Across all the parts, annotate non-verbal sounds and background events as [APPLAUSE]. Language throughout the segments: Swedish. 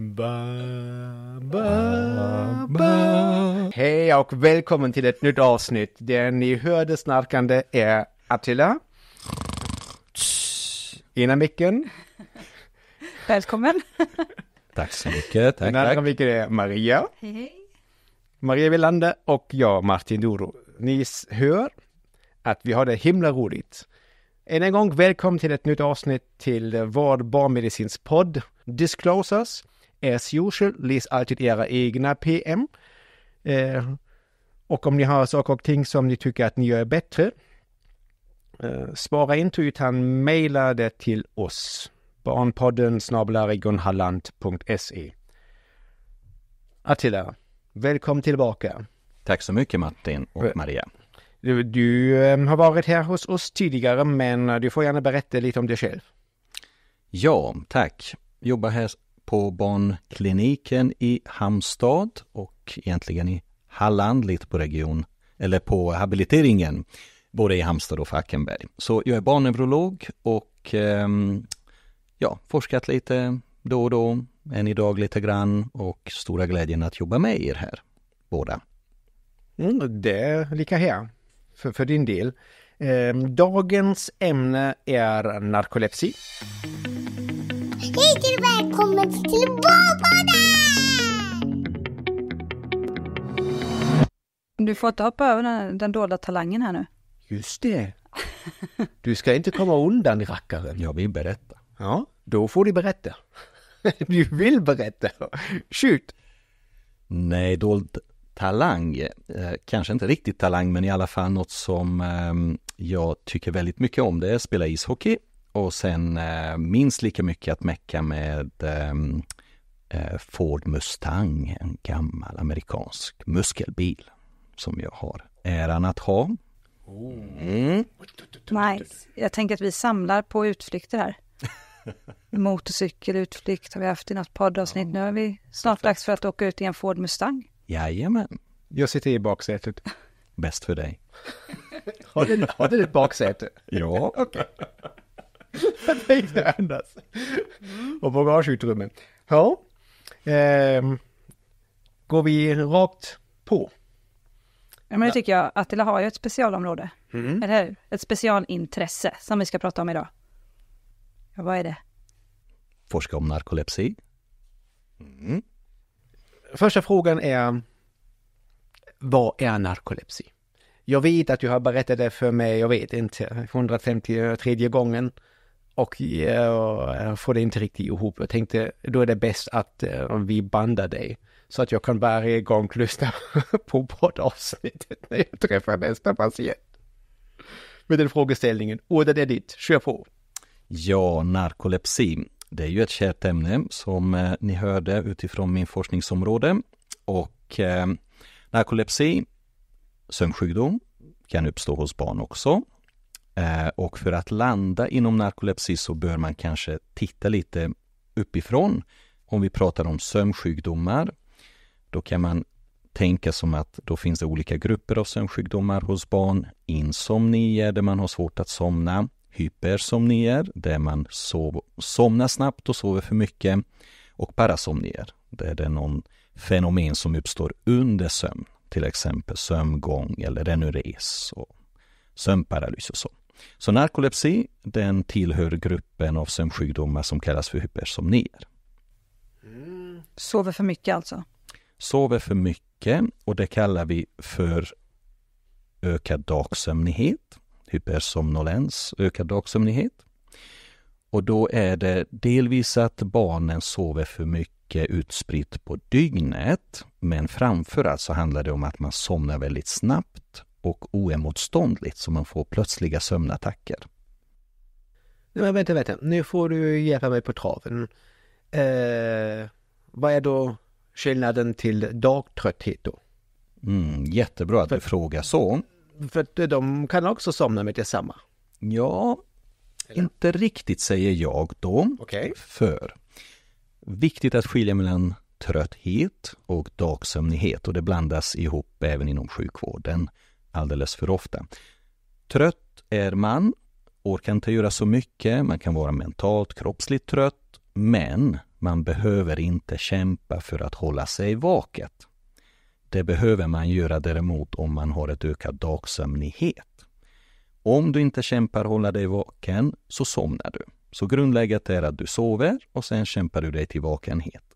Ba, ba, ba. Hej och välkommen till ett nytt avsnitt. Det ni hörde snarkande är Attila. Innan micken. Välkommen. tack så mycket. Tack, Den tack. micken är Maria. Hej, Maria Wilander och jag, Martin Doro. Ni hör att vi har det himla roligt. Än en gång välkommen till ett nytt avsnitt till vår barnmedicinsk podd Disclosures. As usual, läs alltid era egna PM. Eh, och om ni har saker och ting som ni tycker att ni gör bättre, eh, spara inte utan mejla det till oss. Barnpodden snabelaregonhalland.se Attila, välkommen tillbaka. Tack så mycket Martin och eh, Maria. Du, du ehm, har varit här hos oss tidigare men eh, du får gärna berätta lite om dig själv. Ja, tack. Jobbar här på barnkliniken i Hamstad och egentligen i Halland, lite på region, eller på habiliteringen, både i Hamstad och Falkenberg. Så jag är barnneurolog och eh, ja, forskat lite då och då, än idag lite grann och stora glädjen att jobba med er här båda. Mm, det är lika här för, för din del. Eh, dagens ämne är narkolepsi. Mm. Hej och välkommen till Bollpodden! Du får inte hoppa över den, den dolda talangen här nu. Just det. Du ska inte komma undan rackaren. Jag vill berätta. Ja, då får du berätta. [LAUGHS] Du vill berätta. Skjut! Nej, dold talang. Eh, kanske inte riktigt talang, men i alla fall något som ehm, jag tycker väldigt mycket om. Det är att spela ishockey och sen eh, minst lika mycket att mecka med ehm, eh, Ford Mustang, en gammal amerikansk muskelbil som jag har äran att ha. Mm. Nice. Jag tänker att vi samlar på utflykter här. [LAUGHS] Motorcykelutflykt har vi haft i något poddavsnitt. Nu är vi snart dags för att åka ut i en Ford Mustang. Jajamän. Jag sitter i baksätet. Bäst för dig. [LAUGHS] har, du, har du ett baksäte? ja. Okay det gick inte att andas. Och bagageutrymme. Ja. Ehm. Går vi rakt på? Ja, men det tycker jag. Attila har ju ett specialområde. Mm. Eller hur? Ett specialintresse som vi ska prata om idag. Ja, vad är det? Forska om narkolepsi. Mm. Första frågan är, vad är narkolepsi? Jag vet att du har berättat det för mig, jag vet inte, 153 gången och jag eh, eh, får det inte riktigt ihop. Jag tänkte då är det bäst att eh, vi bandar dig så att jag kan varje gång lyssna [LAUGHS] på poddavsnittet när jag träffar nästa patient. Med den frågeställningen, ordet är ditt, kör på! Ja, narkolepsi, det är ju ett kärt ämne som ni hörde utifrån min forskningsområde och eh, narkolepsi, sömnsjukdom, kan uppstå hos barn också Eh, och för att landa inom narkolepsi så bör man kanske titta lite uppifrån. Om vi pratar om sömnsjukdomar, då kan man tänka som att då finns det olika grupper av sömnsjukdomar hos barn. Insomnier, där man har svårt att somna. Hypersomnier, där man sov, somnar snabbt och sover för mycket. Och parasomnier, där det är någon fenomen som uppstår under sömn. Till exempel sömngång eller enures och sömnparalys och så. Så narkolepsi, den tillhör gruppen av sömnsjukdomar som kallas för hypersomnier. Mm. Sover för mycket alltså? Sover för mycket och det kallar vi för ökad dagsömnighet, hypersomnolens, ökad dagsömnighet. Och då är det delvis att barnen sover för mycket utspritt på dygnet, men framför allt så handlar det om att man somnar väldigt snabbt och oemotståndligt så man får plötsliga sömnattacker. Men vänta, vänta, nu får du hjälpa mig på traven. Eh, vad är då skillnaden till dagtrötthet då? Mm, jättebra att för, du frågar så. För de kan också somna med detsamma? Ja, Eller? inte riktigt säger jag då. Okay. För viktigt att skilja mellan trötthet och dagsömnighet och det blandas ihop även inom sjukvården alldeles för ofta. Trött är man, orkar inte göra så mycket, man kan vara mentalt, kroppsligt trött, men man behöver inte kämpa för att hålla sig vaket. Det behöver man göra däremot om man har ett ökad dagsömnighet. Om du inte kämpar hålla dig vaken så somnar du. Så grundläget är att du sover och sen kämpar du dig till vakenhet.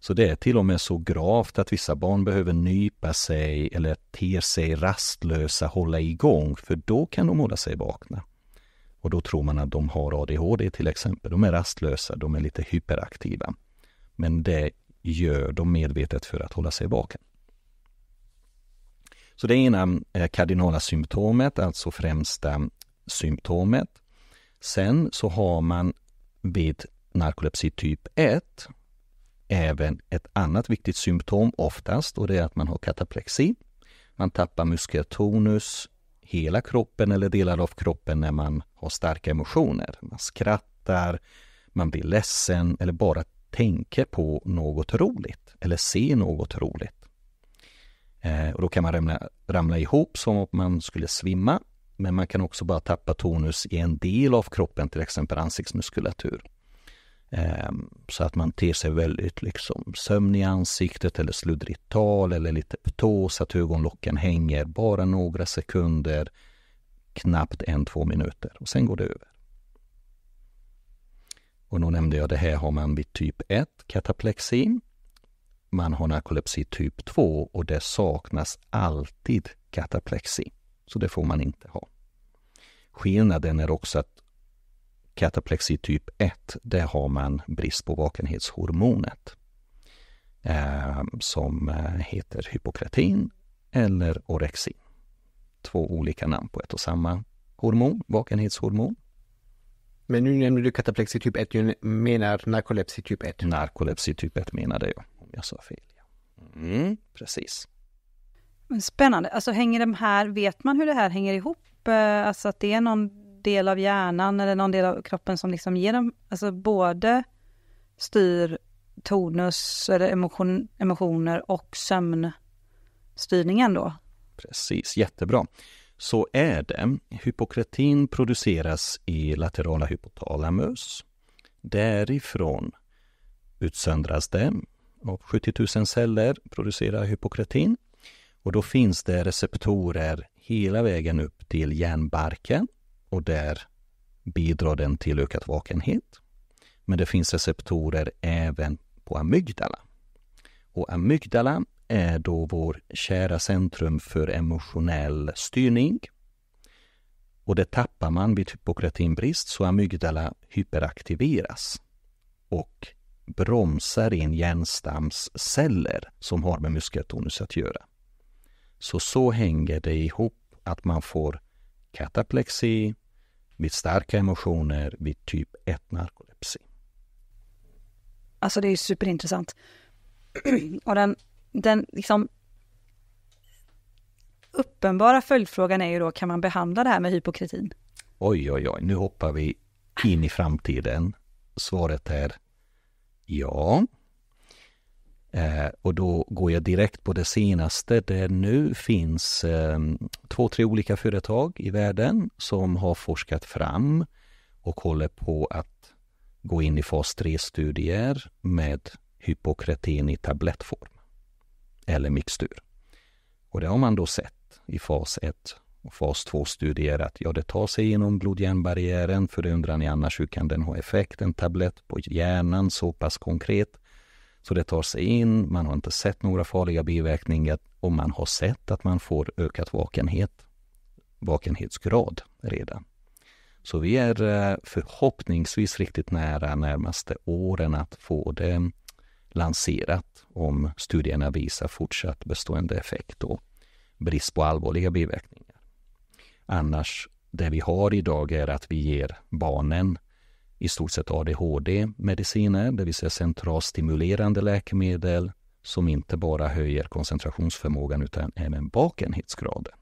Så det är till och med så gravt att vissa barn behöver nypa sig eller ter sig rastlösa, hålla igång, för då kan de hålla sig vakna. Och då tror man att de har ADHD till exempel. De är rastlösa, de är lite hyperaktiva. Men det gör de medvetet för att hålla sig vaken. Så det ena är eh, kardinala symptomet, alltså främsta symptomet. Sen så har man vid narkolepsi typ 1 även ett annat viktigt symptom oftast och det är att man har kataplexi. Man tappar muskeltonus, hela kroppen eller delar av kroppen när man har starka emotioner. Man skrattar, man blir ledsen eller bara tänker på något roligt eller ser något roligt. Eh, och då kan man ramla, ramla ihop som om man skulle svimma men man kan också bara tappa tonus i en del av kroppen, till exempel ansiktsmuskulatur. Ehm, så att man ter sig väldigt liksom sömnig i ansiktet eller sluddrigt tal eller lite ptos, att ögonlocken hänger bara några sekunder, knappt en, två minuter och sen går det över. Och nu nämnde jag det här har man vid typ 1, kataplexi. Man har narkolepsi typ 2 och det saknas alltid kataplexi. Så det får man inte ha. Skillnaden är också att kataplexi typ 1, där har man brist på vakenhetshormonet eh, som eh, heter hypokretin eller orexin. Två olika namn på ett och samma hormon, vakenhetshormon. Men nu nämner du kataplexi typ 1, du menar narkolepsi typ 1? Narkolepsi typ 1 menade jag, om jag sa fel. Mm, precis. Spännande. Alltså hänger de här, vet man hur det här hänger ihop? Eh, alltså att det är någon del av hjärnan eller någon del av kroppen som liksom ger dem, alltså både styr tonus eller emotion, emotioner och sömnstyrningen då. Precis, jättebra. Så är det. Hypokretin produceras i laterala hypotalamus. Därifrån utsöndras det och 70 000 celler producerar hypokretin. Och då finns det receptorer hela vägen upp till hjärnbarken och där bidrar den till ökad vakenhet. Men det finns receptorer även på amygdala. Och amygdala är då vår kära centrum för emotionell styrning. Och det tappar man vid hypokratinbrist så amygdala hyperaktiveras och bromsar in hjärnstamsceller som har med muskeltonus att göra. Så så hänger det ihop att man får kataplexi, vid starka emotioner, vid typ 1-narkolepsi. Alltså det är superintressant. [CLEARS THROAT] Och den, den liksom uppenbara följdfrågan är ju då, kan man behandla det här med hypokritin? Oj, oj, oj, nu hoppar vi in i framtiden. Svaret är ja. Eh, och då går jag direkt på det senaste. Det nu finns eh, två, tre olika företag i världen som har forskat fram och håller på att gå in i fas 3-studier med hypokraten i tablettform eller mixtur. Och det har man då sett i fas 1 och fas 2-studier att ja, det tar sig genom blod-hjärnbarriären, för det undrar ni annars hur kan den ha effekt, en tablett på hjärnan så pass konkret? Så det tar sig in, man har inte sett några farliga biverkningar och man har sett att man får ökat vakenhet, vakenhetsgrad redan. Så vi är eh, förhoppningsvis riktigt nära närmaste åren att få det lanserat om studierna visar fortsatt bestående effekt och brist på allvarliga biverkningar. Annars, det vi har idag är att vi ger barnen i stort sett ADHD-mediciner, det vill säga centralstimulerande läkemedel som inte bara höjer koncentrationsförmågan utan även vakenhetsgraden.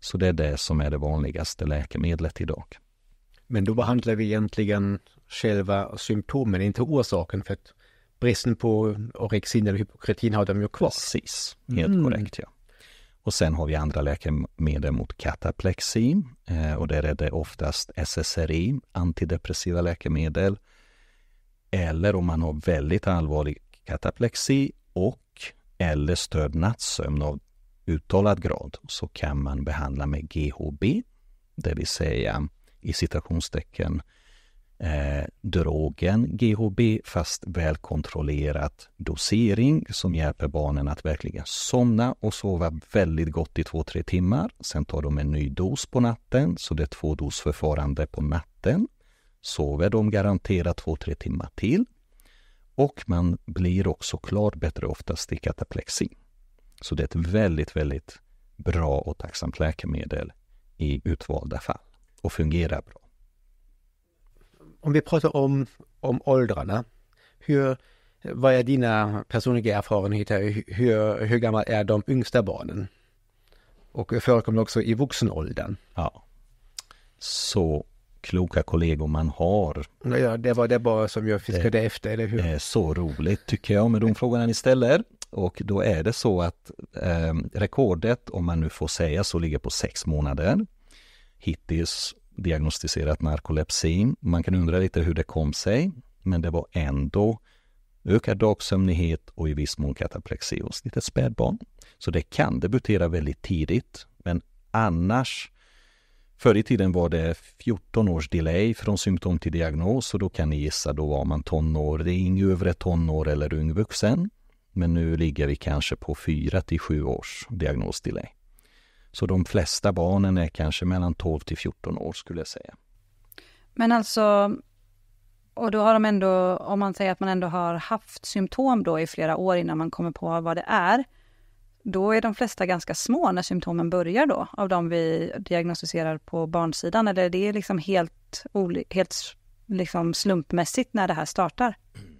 Så det är det som är det vanligaste läkemedlet idag. Men då behandlar vi egentligen själva symptomen, inte orsaken, för att bristen på orexin eller hypokretin har de ju kvar. Precis, helt mm. korrekt ja. Och sen har vi andra läkemedel mot kataplexi eh, och där är det oftast SSRI, antidepressiva läkemedel. Eller om man har väldigt allvarlig kataplexi och eller störd nattsömn av uttalad grad så kan man behandla med GHB, det vill säga i citationstecken eh, drogen GHB fast välkontrollerat dosering som hjälper barnen att verkligen somna och sova väldigt gott i två, tre timmar. Sen tar de en ny dos på natten, så det är tvådosförfarande på natten. Sover de garanterat två, tre timmar till. Och man blir också klart bättre oftast i kataplexi. Så det är ett väldigt, väldigt bra och tacksamt läkemedel i utvalda fall och fungerar bra om vi pratar om, om åldrarna, hur, vad är dina personliga erfarenheter? Hur, hur gamla är de yngsta barnen? Och förekommer också i vuxenåldern? Ja. Så kloka kollegor man har. Ja, det var det bara som jag fiskade det eh, efter, eller hur? är eh, så roligt tycker jag med de frågorna ni ställer. Och då är det så att eh, rekordet, om man nu får säga så, ligger på sex månader. Hittills diagnostiserat narkolepsi. Man kan undra lite hur det kom sig, men det var ändå ökad dagsömnighet och i viss mån kataplexi hos lite spädbarn. Så det kan debutera väldigt tidigt, men annars Förr i tiden var det 14 års delay från symptom till diagnos och då kan ni gissa, då var man tonåring, övre tonår eller ung vuxen. Men nu ligger vi kanske på 4 till 7 års diagnos-delay. Så de flesta barnen är kanske mellan 12 till 14 år skulle jag säga. Men alltså, och då har de ändå, om man säger att man ändå har haft symptom då i flera år innan man kommer på vad det är, då är de flesta ganska små när symptomen börjar då, av de vi diagnostiserar på barnsidan, eller det är liksom helt, helt liksom slumpmässigt när det här startar? Mm.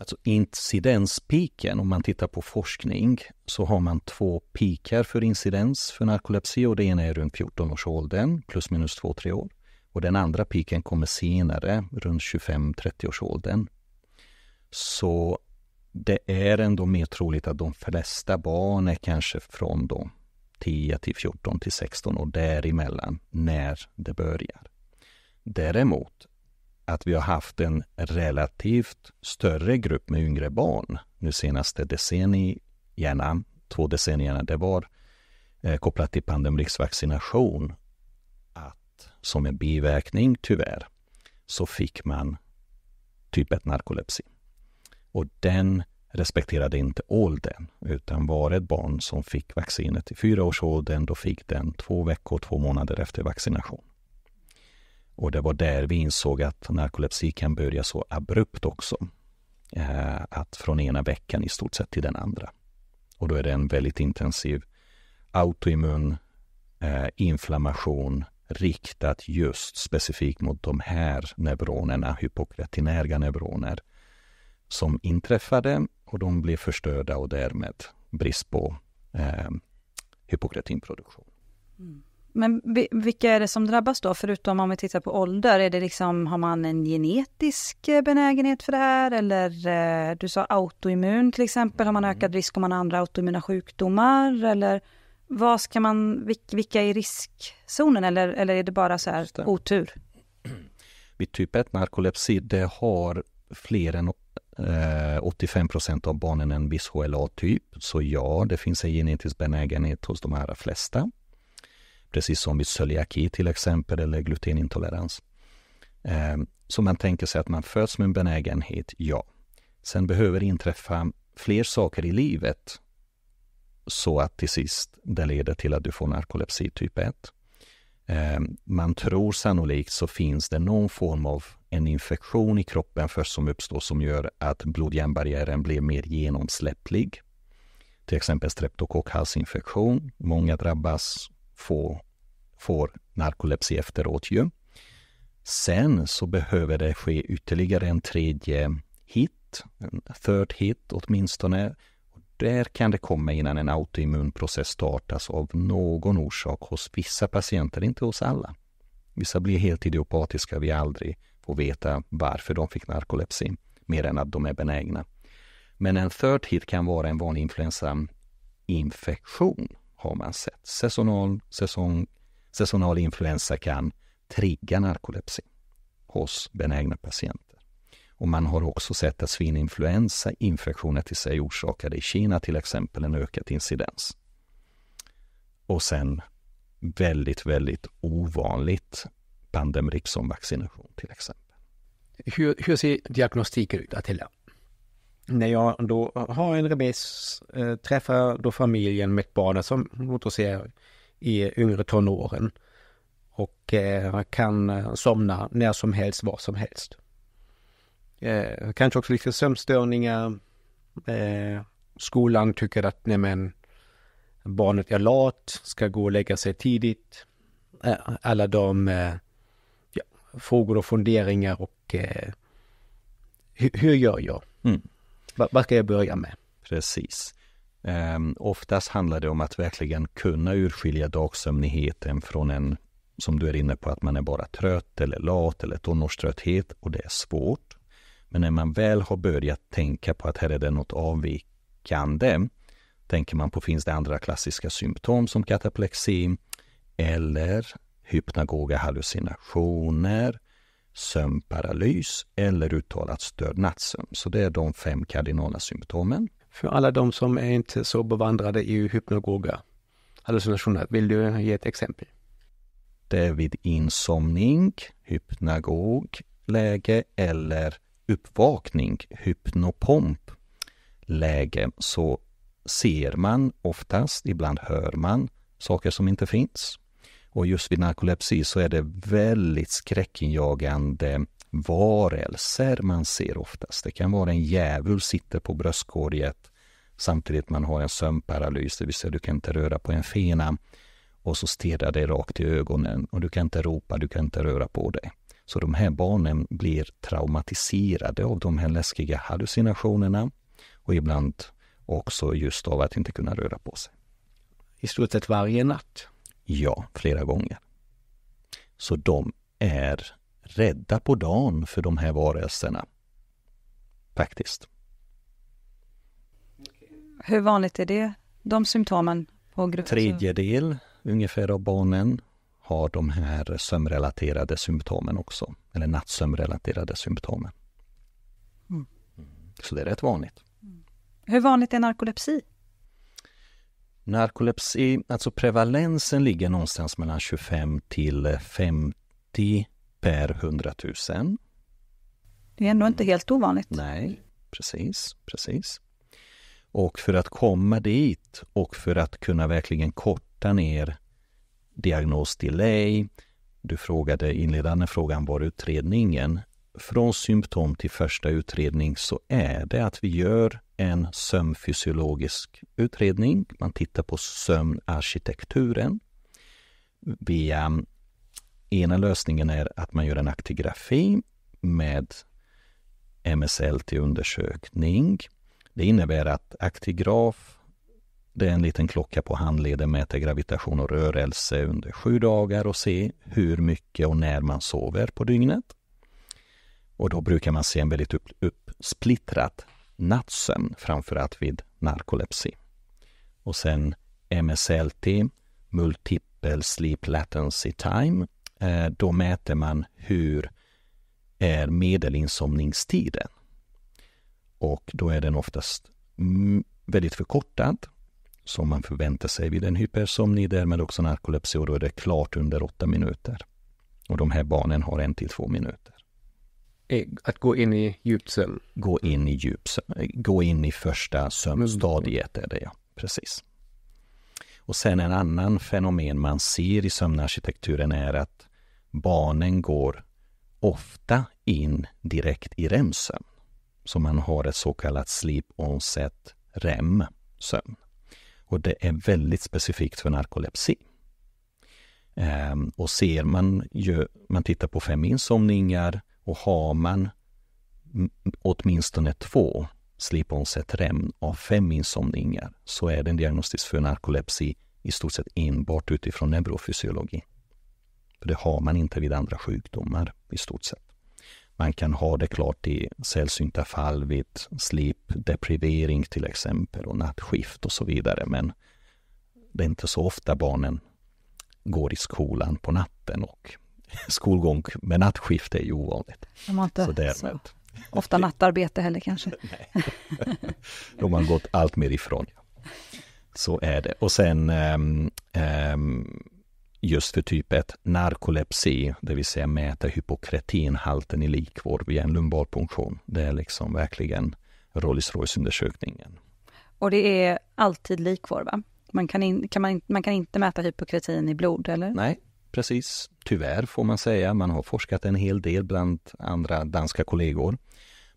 Alltså incidenspiken, om man tittar på forskning, så har man två pikar för incidens för narkolepsi och det ena är runt 14 års åldern, plus minus 2-3 år. Och den andra piken kommer senare, runt 25-30 års åldern. Så det är ändå mer troligt att de flesta barn är kanske från då 10 till 14 till 16 och däremellan när det börjar. Däremot att vi har haft en relativt större grupp med yngre barn nu senaste decennierna, två decennierna det var, eh, kopplat till pandemiksvaccination, att som en biverkning tyvärr så fick man typ 1 narkolepsi. Och den respekterade inte åldern, utan var ett barn som fick vaccinet i fyraårsåldern, då fick den två veckor, två månader efter vaccination. Och det var där vi insåg att narkolepsi kan börja så abrupt också. Eh, att från ena veckan i stort sett till den andra. Och då är det en väldigt intensiv autoimmun eh, inflammation riktat just specifikt mot de här neuronerna, hypokretinärga neuroner, som inträffade och de blev förstörda och därmed brist på eh, hypokretinproduktion. Mm. Men vilka är det som drabbas då? Förutom om vi tittar på ålder, är det liksom, har man en genetisk eh, benägenhet för det här? Eller eh, du sa autoimmun till exempel, har man mm. ökad risk om man har andra autoimmuna sjukdomar? Eller vad ska man, vilka är riskzonen? Eller, eller är det bara så här otur? [CLEARS THROAT] Vid typ 1 narkolepsi, det har fler än 85 eh, procent av barnen en viss HLA-typ. Så ja, det finns en genetisk benägenhet hos de här flesta. Precis som vid celiaki till exempel eller glutenintolerans. Eh, så man tänker sig att man föds med en benägenhet, ja. Sen behöver det inträffa fler saker i livet så att till sist det leder till att du får narkolepsi typ 1. Eh, man tror sannolikt så finns det någon form av en infektion i kroppen först som uppstår som gör att blod blir mer genomsläpplig. Till exempel streptokockhalsinfektion. Många drabbas få, får narkolepsi efteråt ju. Sen så behöver det ske ytterligare en tredje hit, en third hit åtminstone. där kan det komma innan en autoimmun process startas av någon orsak hos vissa patienter, inte hos alla. Vissa blir helt idiopatiska, vi aldrig får veta varför de fick narkolepsi, mer än att de är benägna. Men en third hit kan vara en vanlig influensainfektion har man sett. Säsonal, säsong, säsonal influensa kan trigga narkolepsi hos benägna patienter. Och man har också sett att svininfluensa, infektioner till sig orsakade i Kina till exempel, en ökad incidens. Och sen väldigt, väldigt ovanligt pandemrixon-vaccination till exempel. Hur, hur ser diagnostiken ut, Attila? när jag då har en remiss, eh, träffar då familjen med barnen som låt oss säga i yngre tonåren och eh, kan eh, somna när som helst, var som helst. Eh, kanske också lite sömnstörningar. Eh, skolan tycker att nej men, barnet är lat, ska gå och lägga sig tidigt. Eh, alla de eh, ja, frågor och funderingar och hur, hur gör jag? Mm vad ska jag börja med? Precis. Um, oftast handlar det om att verkligen kunna urskilja dagsömnigheten från en, som du är inne på, att man är bara trött eller lat eller tonårströtthet och det är svårt. Men när man väl har börjat tänka på att här är det något avvikande, tänker man på finns det andra klassiska symptom som kataplexi eller hypnagoga hallucinationer sömnparalys eller uttalat störd nattsömn. Så det är de fem kardinala symptomen. För alla de som är inte så bevandrade i hypnagoga hallucinationer, vill du ge ett exempel? Det är vid insomning, hypnagog läge eller uppvakning, hypnopomp läge, så ser man oftast, ibland hör man saker som inte finns. Och just vid narkolepsi så är det väldigt skräckinjagande varelser man ser oftast. Det kan vara en djävul sitter på bröstkorget samtidigt man har en sömnparalys, det vill säga du kan inte röra på en fena och så stirrar det rakt i ögonen och du kan inte ropa, du kan inte röra på dig. Så de här barnen blir traumatiserade av de här läskiga hallucinationerna och ibland också just av att inte kunna röra på sig. I stort sett varje natt? Ja, flera gånger. Så de är rädda på dagen för de här varelserna. Faktiskt. Hur vanligt är det, de symptomen? På Tredjedel ungefär av barnen har de här sömnrelaterade symptomen också. Eller nattsömnrelaterade symptomen. Mm. mm. Så det är rätt vanligt. Mm. Hur vanligt är narkolepsi? Narkolepsi, alltså prevalensen ligger någonstans mellan 25 till 50 per 100 000. Det är ändå inte helt ovanligt. Nej, precis, precis. Och för att komma dit och för att kunna verkligen korta ner diagnos-delay. du frågade inledande frågan var utredningen. Från symptom till första utredning så är det att vi gör en sömnfysiologisk utredning. Man tittar på sömnarkitekturen. Via, ena lösningen är att man gör en aktigrafi med mslt undersökning. Det innebär att aktigraf, det är en liten klocka på handleden, mäter gravitation och rörelse under sju dagar och se hur mycket och när man sover på dygnet. Och då brukar man se en väldigt uppsplittrad nattsömn, framförallt vid narkolepsi. Och sen MSLT, Multiple Sleep Latency Time. Eh, då mäter man hur är medelinsomningstiden. Och då är den oftast väldigt förkortad, som man förväntar sig vid en hypersomni, därmed också narkolepsi, och då är det klart under åtta minuter. Och de här barnen har en till två minuter. Eh, att gå in i djupsömn? Gå in i djupsömn, eh, gå in i första sömnstadiet är det ja, precis. Och sen en annan fenomen man ser i sömnarkitekturen är att barnen går ofta in direkt i REM-sömn. Så man har ett så kallat sleep onset REM-sömn. Och det är väldigt specifikt för narkolepsi. Ehm, och ser man, ju, man tittar på fem insomningar och har man åtminstone två sliponset REM av fem insomningar så är den diagnostisk för narkolepsi i stort sett enbart utifrån neurofysiologi. För det har man inte vid andra sjukdomar i stort sett. Man kan ha det klart i sällsynta fall vid slipdeprivering till exempel och nattskift och så vidare. Men det är inte så ofta barnen går i skolan på natten och skolgång med nattskift är ju ovanligt. De har inte så därmed. Så ofta nattarbete heller kanske. [LAUGHS] Nej. [LAUGHS] De har gått allt mer ifrån. Så är det. Och sen um, um, just för typ 1 narkolepsi, det vill säga mäta hypokretinhalten i likvård via en lumbalpunktion. Det är liksom verkligen Rolls-Royce-undersökningen. Och det är alltid likvård, va? Man kan, in, kan man, man kan inte mäta hypokretin i blod, eller? Nej, precis, tyvärr får man säga. Man har forskat en hel del bland andra danska kollegor.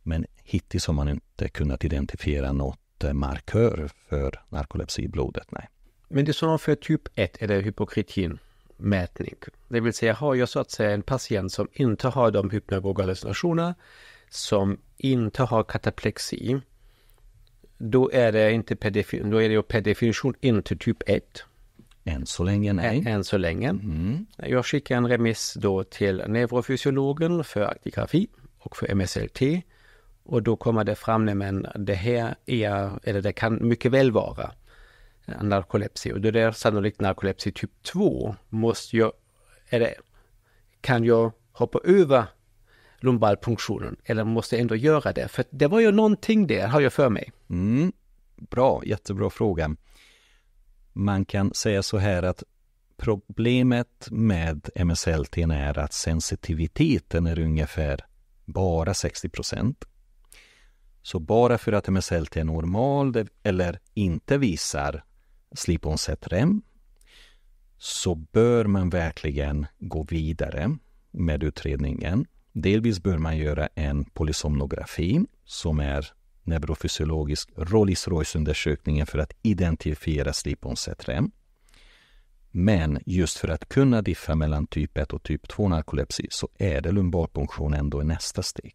Men hittills har man inte kunnat identifiera något eh, markör för narkolepsi i blodet, nej. Men det som de för typ 1 är det hypokritinmätning. Det vill säga, har jag så att säga en patient som inte har de hypnagoga hallucinationerna, som inte har kataplexi, då är det inte per, defin då är det per definition inte typ 1. Än så länge nej. Än så länge. Mm. Jag skickar en remiss då till neurofysiologen för aktigrafi och för MSLT. Och då kommer det fram, men det här är, eller det kan mycket väl vara eh, narkolepsi. Och det är sannolikt narkolepsi typ 2. Måste jag, eller kan jag hoppa över lumbalpunktionen eller måste jag ändå göra det? För det var ju någonting där, har jag för mig. Mm. Bra, jättebra fråga man kan säga så här att problemet med MSLT är att sensitiviteten är ungefär bara 60 procent. Så bara för att MSLT är normal eller inte visar slip on rem så bör man verkligen gå vidare med utredningen. Delvis bör man göra en polysomnografi som är neurofysiologisk Rolls-Royce-undersökningen för att identifiera slip-onset-rem. Men just för att kunna diffa mellan typ 1 och typ 2 narkolepsi så är det lumbarpunktion ändå i nästa steg.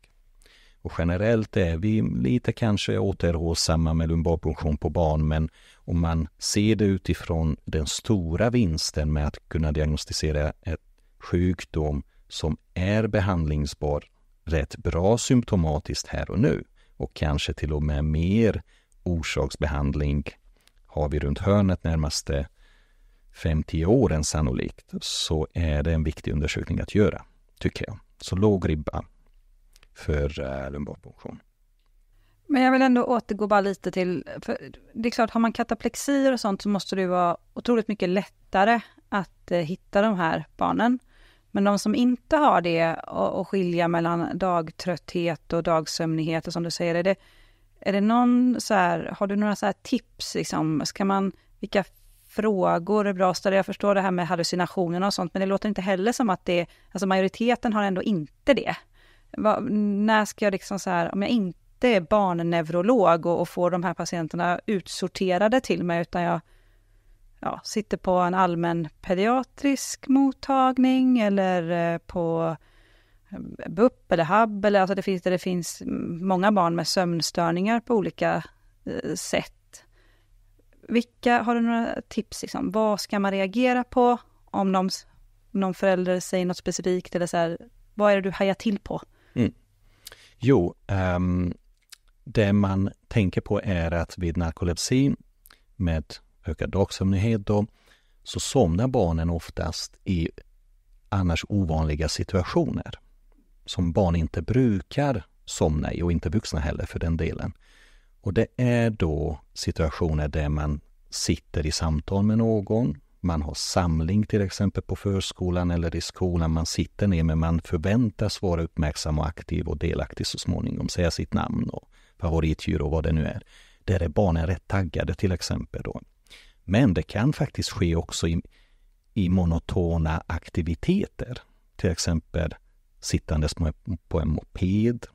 Och generellt är vi lite kanske återhållsamma med lumbarpunktion på barn men om man ser det utifrån den stora vinsten med att kunna diagnostisera en sjukdom som är behandlingsbar rätt bra symptomatiskt här och nu och kanske till och med mer orsaksbehandling har vi runt hörnet närmaste 5-10 åren sannolikt, så är det en viktig undersökning att göra, tycker jag. Så låg ribba för äh, eh, lumbalpunktion. Men jag vill ändå återgå bara lite till, det är klart, har man kataplexier och sånt så måste det vara otroligt mycket lättare att eh, hitta de här barnen. Men de som inte har det och, och skilja mellan dagtrötthet och dagsömnighet och som du säger, är det, är det någon så här, har du några så här tips liksom? Ska man, vilka frågor är bra att ställa? Jag förstår det här med hallucinationer och sånt, men det låter inte heller som att det, alltså majoriteten har ändå inte det. Va, när ska jag liksom så här, om jag inte är barnneurolog och, och får de här patienterna utsorterade till mig, utan jag ja, sitter på en allmän pediatrisk mottagning eller eh, på eh, BUP eller HUB. Eller, alltså det, finns, det finns många barn med sömnstörningar på olika eh, sätt. Vilka, har du några tips? Liksom? Vad ska man reagera på om någon, någon förälder säger något specifikt? Eller så här, vad är det du hajar till på? Mm. Jo, um, det man tänker på är att vid narkolepsi med ökad dagsömnighet då, så somnar barnen oftast i annars ovanliga situationer som barn inte brukar somna i och inte vuxna heller för den delen. Och det är då situationer där man sitter i samtal med någon, man har samling till exempel på förskolan eller i skolan, man sitter ner men man förväntas vara uppmärksam och aktiv och delaktig så småningom, säga sitt namn och favoritdjur och vad det nu är. Där är barnen rätt taggade till exempel då. Men det kan faktiskt ske också i, i monotona aktiviteter. Till exempel sittandes på en moped,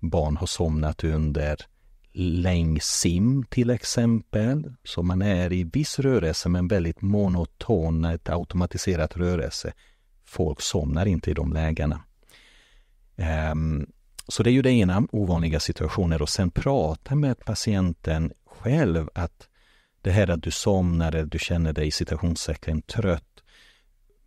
barn har somnat under längsim till exempel. Så man är i viss rörelse men väldigt monoton, ett automatiserat rörelse. Folk somnar inte i de lägena. Ehm, så det är ju det ena, ovanliga situationer och sen prata med patienten själv att det här att du somnar du känner dig i trött.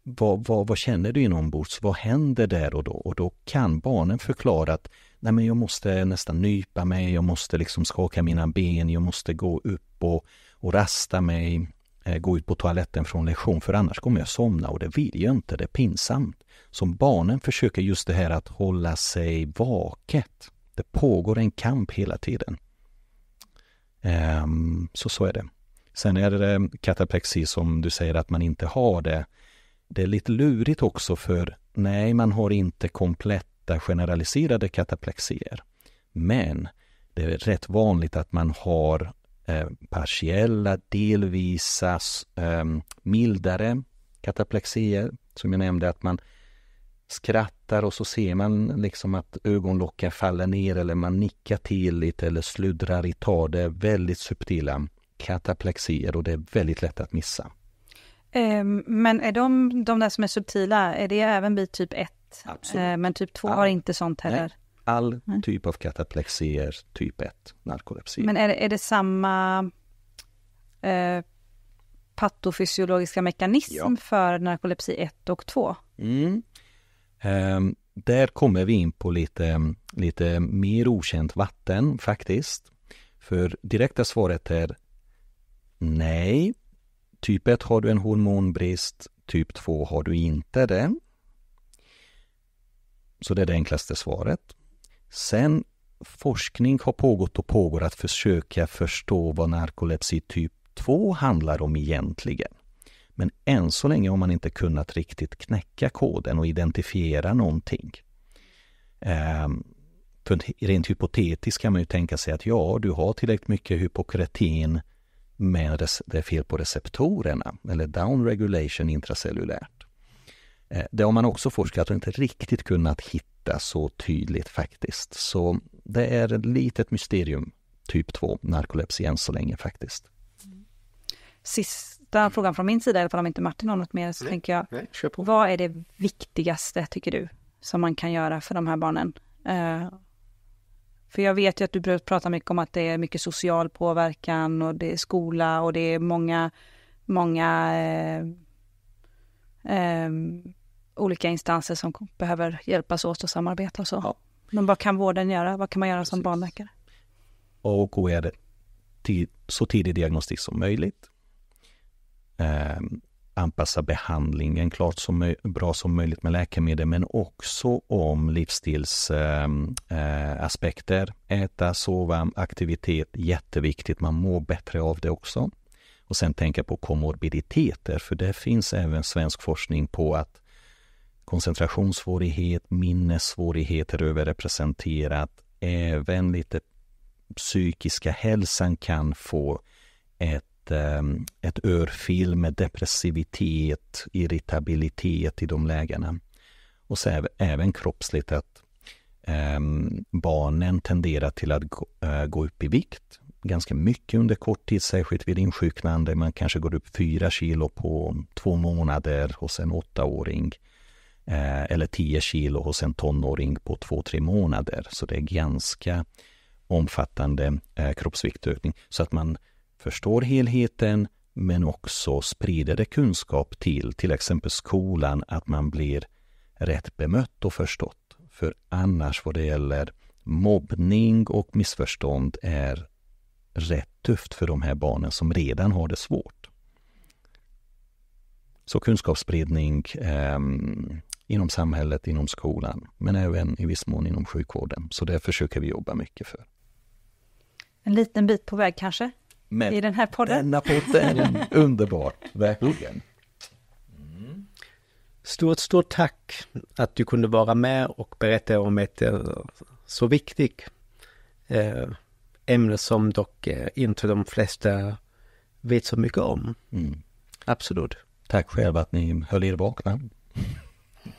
Vad, vad, vad känner du inombords? Vad händer där och då? Och då kan barnen förklara att nej men jag måste nästan nypa mig, jag måste liksom skaka mina ben, jag måste gå upp och, och rasta mig, eh, gå ut på toaletten från lektion för annars kommer jag somna och det vill jag inte, det är pinsamt. Som barnen försöker just det här att hålla sig vaket. Det pågår en kamp hela tiden. Um, så så är det. Sen är det eh, kataplexi som du säger att man inte har det. Det är lite lurigt också för nej, man har inte kompletta generaliserade kataplexier. Men det är rätt vanligt att man har eh, partiella, delvisa, eh, mildare kataplexier. Som jag nämnde att man skrattar och så ser man liksom att ögonlocken faller ner eller man nickar till lite eller sluddrar i tal. Det är väldigt subtila kataplexier och det är väldigt lätt att missa. Ehm, men är de, de där som är subtila, är det även vid typ 1? Ehm, men typ 2 har inte sånt heller? Nej. All mm. typ av kataplexier, typ 1, narkolepsi. Men är det, är det samma eh, patofysiologiska mekanism ja. för narkolepsi 1 och 2? Mm. Eh, där kommer vi in på lite, lite mer okänt vatten faktiskt. För direkta svaret är Nej. Typ 1 har du en hormonbrist, typ 2 har du inte det. Så det är det enklaste svaret. Sen forskning har pågått och pågår att försöka förstå vad narkolepsi typ 2 handlar om egentligen. Men än så länge har man inte kunnat riktigt knäcka koden och identifiera någonting. för ehm, rent hypotetiskt kan man ju tänka sig att ja, du har tillräckligt mycket hypokretin men det är fel på receptorerna eller downregulation intracellulärt. Eh, det har man också forskat och inte riktigt kunnat hitta så tydligt faktiskt. Så det är ett litet mysterium, typ 2, narkolepsi än så länge faktiskt. Sista frågan från min sida, i alla fall om inte Martin har något mer, så nej, tänker jag, nej, vad är det viktigaste tycker du som man kan göra för de här barnen? Eh, för jag vet ju att du pratar mycket om att det är mycket social påverkan och det är skola och det är många, många eh, eh, olika instanser som behöver hjälpas åt och samarbeta och så. Ja. Men vad kan vården göra? Vad kan man göra som barnläkare? A och K är det så tidig diagnostik som möjligt. Um, anpassa behandlingen klart så bra som möjligt med läkemedel men också om livsstilsaspekter. Ehm, eh, äh, Äta, sova, aktivitet, jätteviktigt. Man mår bättre av det också. Och sen tänka på komorbiditeter för det finns även svensk forskning på att koncentrationssvårighet, minnessvårigheter överrepresenterat. Även lite psykiska hälsan kan få ett Eh, ett, örfil med depressivitet, irritabilitet i de lägena. Och så även kroppsligt att eh, barnen tenderar till att eh, gå upp i vikt ganska mycket under kort tid, särskilt vid insjuknande. Man kanske går upp fyra kilo på två månader hos en åttaåring eller tio kilo hos en tonåring på två, tre månader. Så det är ganska omfattande kroppsviktökning. Så att man förstår helheten men också sprider det kunskap till till exempel skolan att man blir rätt bemött och förstått. För annars vad det gäller mobbning och missförstånd är rätt tufft för de här barnen som redan har det svårt. Så kunskapsspridning eh, inom samhället, inom skolan, men även i viss mån inom sjukvården. Så det försöker vi jobba mycket för. En liten bit på väg kanske? Med I den här podden. Denna podden. [LAUGHS] Mm. Underbart, verkligen. Mm. Stort, stort tack att du kunde vara med och berätta om ett eh, så viktigt eh, ämne som dock eh, inte de flesta vet så mycket om. Mm. Absolut. Tack själv att ni höll er vakna.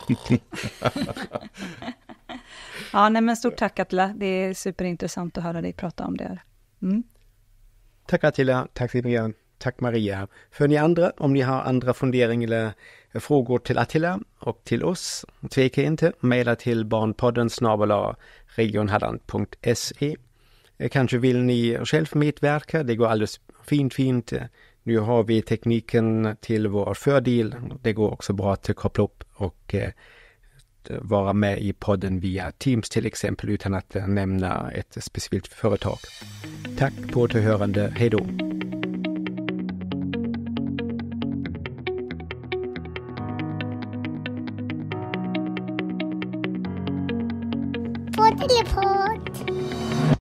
[LAUGHS] [LAUGHS] ja, nej men stort tack Atla. Det är superintressant att höra dig prata om det här. Mm. Tack Attila, tack Simon, tack Maria. För ni andra, om ni har andra funderingar eller frågor till Attila och till oss, tveka inte, mejla till barnpodden snabel regionhalland.se. Eh, kanske vill ni själv medverka, det går alldeles fint, fint. Nu har vi tekniken till vår fördel. Det går också bra att koppla upp och eh, vara med i podden via Teams till exempel utan att nämna ett specifikt företag. Tack på återhörande, hej då! På telefon.